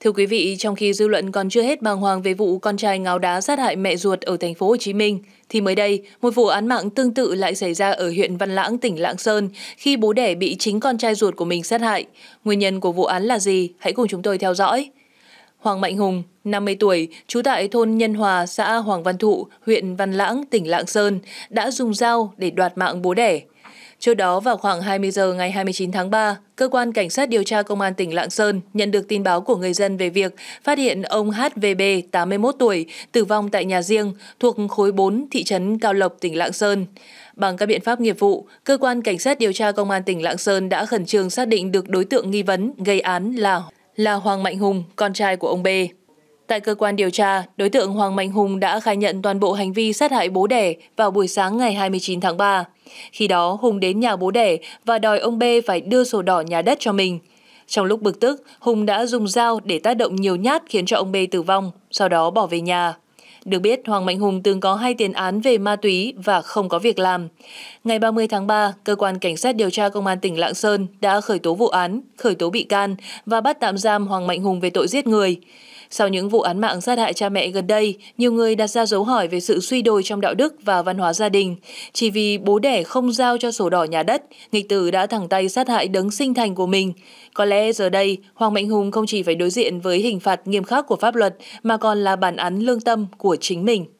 Thưa quý vị, trong khi dư luận còn chưa hết bàng hoàng về vụ con trai ngáo đá sát hại mẹ ruột ở thành phố Hồ Chí Minh, thì mới đây, một vụ án mạng tương tự lại xảy ra ở huyện Văn Lãng, tỉnh Lạng Sơn khi bố đẻ bị chính con trai ruột của mình sát hại. Nguyên nhân của vụ án là gì? Hãy cùng chúng tôi theo dõi. Hoàng Mạnh Hùng, 50 tuổi, trú tại thôn Nhân Hòa, xã Hoàng Văn Thụ, huyện Văn Lãng, tỉnh Lạng Sơn, đã dùng dao để đoạt mạng bố đẻ. Trước đó vào khoảng 20 giờ ngày 29 tháng 3, cơ quan cảnh sát điều tra công an tỉnh Lạng Sơn nhận được tin báo của người dân về việc phát hiện ông HVB 81 tuổi tử vong tại nhà riêng thuộc khối 4 thị trấn Cao Lộc tỉnh Lạng Sơn. Bằng các biện pháp nghiệp vụ, cơ quan cảnh sát điều tra công an tỉnh Lạng Sơn đã khẩn trương xác định được đối tượng nghi vấn gây án là là Hoàng Mạnh Hùng, con trai của ông B. Tại cơ quan điều tra, đối tượng Hoàng Mạnh Hùng đã khai nhận toàn bộ hành vi sát hại bố đẻ vào buổi sáng ngày 29 tháng 3. Khi đó, Hùng đến nhà bố đẻ và đòi ông B phải đưa sổ đỏ nhà đất cho mình. Trong lúc bực tức, Hùng đã dùng dao để tác động nhiều nhát khiến cho ông B tử vong, sau đó bỏ về nhà. Được biết, Hoàng Mạnh Hùng từng có hai tiền án về ma túy và không có việc làm. Ngày 30 tháng 3, Cơ quan Cảnh sát điều tra Công an tỉnh Lạng Sơn đã khởi tố vụ án, khởi tố bị can và bắt tạm giam Hoàng Mạnh Hùng về tội giết người. Sau những vụ án mạng sát hại cha mẹ gần đây, nhiều người đặt ra dấu hỏi về sự suy đồi trong đạo đức và văn hóa gia đình. Chỉ vì bố đẻ không giao cho sổ đỏ nhà đất, nghịch tử đã thẳng tay sát hại đấng sinh thành của mình. Có lẽ giờ đây, Hoàng Mạnh Hùng không chỉ phải đối diện với hình phạt nghiêm khắc của pháp luật mà còn là bản án lương tâm của chính mình.